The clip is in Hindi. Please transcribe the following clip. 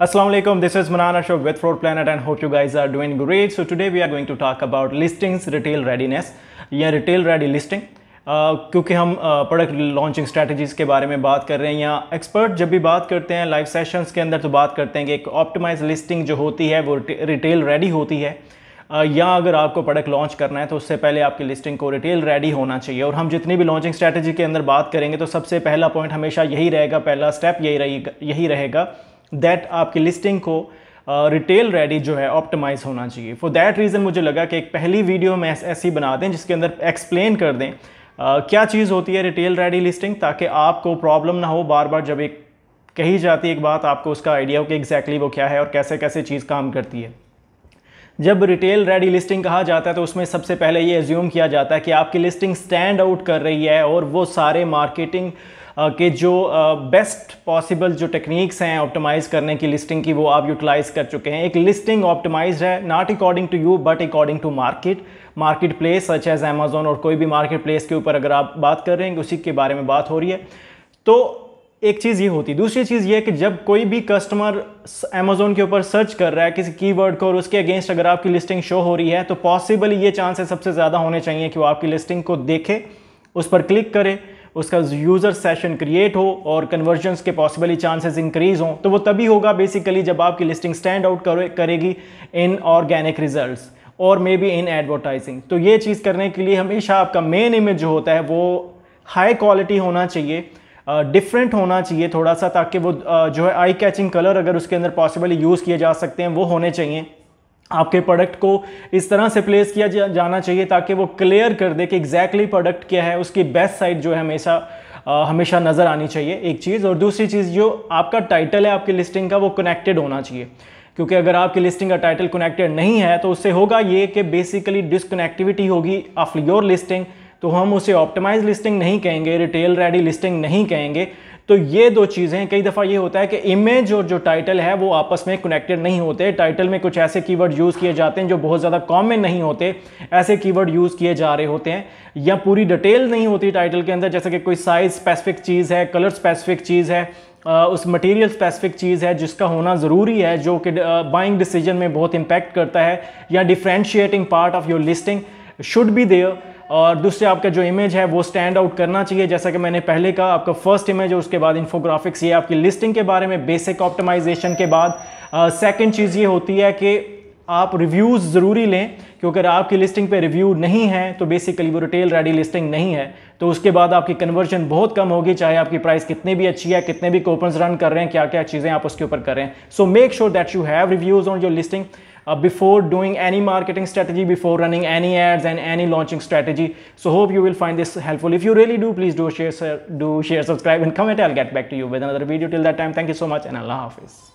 alaikum This is Manan Ashok with Floor Planet and hope you guys are doing great. So today we are going to talk about listings retail readiness या retail ready listing. Uh, क्योंकि हम प्रोडक्ट लॉन्चिंग स्ट्रैटेजीज़ के बारे में बात कर रहे हैं या एक्सपर्ट जब भी बात करते हैं लाइव सेशंस के अंदर तो बात करते हैं कि एक ऑप्टिमाइज लिस्टिंग जो होती है वो रिटेल रेडी होती है uh, या अगर आपको प्रोडक्ट लॉन्च करना है तो उससे पहले आपकी लिस्टिंग को रिटेल रेडी होना चाहिए और हम जितनी भी लॉन्चिंग स्ट्रैटेजी के अंदर बात करेंगे तो सबसे पहला पॉइंट हमेशा यही रहेगा पहला स्टेप यही रहेगा यही रहेगा दैट आपकी लिस्टिंग को रिटेल uh, रेडी जो है ऑप्टिमाइज होना चाहिए फॉर दैट रीज़न मुझे लगा कि एक पहली वीडियो मैं ऐसी बना दें जिसके अंदर एक्सप्लेन कर दें uh, क्या चीज़ होती है रिटेल रेडी लिस्टिंग ताकि आपको प्रॉब्लम ना हो बार बार जब एक कही जाती है एक बात आपको उसका आइडिया हो कि एग्जैक्टली वो क्या है और कैसे कैसे चीज़ काम करती है जब रिटेल रेडी लिस्टिंग कहा जाता है तो उसमें सबसे पहले ये एज्यूम किया जाता है कि आपकी लिस्टिंग स्टैंड आउट कर रही है और वो सारे मार्केटिंग uh, के जो बेस्ट पॉसिबल जो टेक्निक्स हैं ऑप्टिमाइज़ करने की लिस्टिंग की वो आप यूटिलाइज़ कर चुके हैं एक लिस्टिंग ऑप्टिमाइज है not according to you but according to market market place such as Amazon और कोई भी मार्केट प्लेस के ऊपर अगर आप बात कर रहे हैं उसी के बारे में बात हो रही है तो एक चीज़ ये होती दूसरी चीज़ ये कि जब कोई भी कस्टमर अमेजोन के ऊपर सर्च कर रहा है किसी कीवर्ड को और उसके अगेंस्ट अगर आपकी लिस्टिंग शो हो रही है तो पॉसिबल ये चांसेस सबसे ज़्यादा होने चाहिए कि वो आपकी लिस्टिंग को देखे उस पर क्लिक करे उसका यूज़र सेशन क्रिएट हो और कन्वर्जन के पॉसिबली चांसेस इंक्रीज हों तो वो तभी होगा बेसिकली जब आपकी लिस्टिंग स्टैंड आउट करेगी इन ऑर्गेनिक रिजल्ट और मे बी इन एडवर्टाइजिंग तो ये चीज़ करने के लिए हमेशा आपका मेन इमेज जो होता है वो हाई क्वालिटी होना चाहिए डिफरेंट uh, होना चाहिए थोड़ा सा ताकि वो uh, जो है आई कैचिंग कलर अगर उसके अंदर पॉसिबली यूज़ किए जा सकते हैं वो होने चाहिए आपके प्रोडक्ट को इस तरह से प्लेस किया जा, जाना चाहिए ताकि वो क्लियर कर दे कि एग्जैक्टली प्रोडक्ट क्या है उसकी बेस्ट साइड जो है हमेशा आ, हमेशा नज़र आनी चाहिए एक चीज़ और दूसरी चीज़ जो आपका टाइटल है आपकी लिस्टिंग का वो कनेक्टेड होना चाहिए क्योंकि अगर आपकी लिस्टिंग का टाइटल कनेक्टेड नहीं है तो उससे होगा ये कि बेसिकली डिसकनेक्टिविटी होगी ऑफ योर लिस्टिंग तो हम उसे ऑप्टिमाइज लिस्टिंग नहीं कहेंगे रिटेल रेडी लिस्टिंग नहीं कहेंगे तो ये दो चीज़ें कई दफ़ा ये होता है कि इमेज और जो टाइटल है वो आपस में कनेक्टेड नहीं होते टाइटल में कुछ ऐसे कीवर्ड यूज़ किए जाते हैं जो बहुत ज़्यादा कॉमन नहीं होते ऐसे कीवर्ड यूज़ किए जा रहे होते हैं या पूरी डिटेल नहीं होती टाइटल के अंदर जैसे कि कोई साइज़ स्पेसिफिक चीज़ है कलर स्पेसिफिक चीज़ है उस मटेरियल स्पेसिफिक चीज़ है जिसका होना ज़रूरी है जो कि बाइंग डिसीजन में बहुत इम्पैक्ट करता है या differentiating part of your listing should be there और दूसरे आपका जो इमेज है वो स्टैंड आउट करना चाहिए जैसा कि मैंने पहले कहा आपका फर्स्ट इमेज है उसके बाद इन्फोग्राफिक्स ये आपकी लिस्टिंग के बारे में बेसिक ऑप्टिमाइजेशन के बाद सेकेंड चीज़ ये होती है कि आप रिव्यूज़ ज़रूरी लें क्योंकि अगर आपकी लिस्टिंग पे रिव्यू नहीं है तो बेसिकली वो रिटेल रेडी लिस्टिंग नहीं है तो उसके बाद आपकी कन्वर्जन बहुत कम होगी चाहे आपकी प्राइस कितनी भी अच्छी है कितने भी कूपन्स रन कर रहे हैं क्या क्या चीज़ें आप उसके ऊपर कर रहे हैं so make sure that you have reviews on your listing uh, before doing any marketing strategy, before running any ads and any launching strategy. So hope you will find this helpful. If you really do, please do share, do share, subscribe and comment. I'll get back to you with another video. Till that time, thank you so much and Allah Hafiz.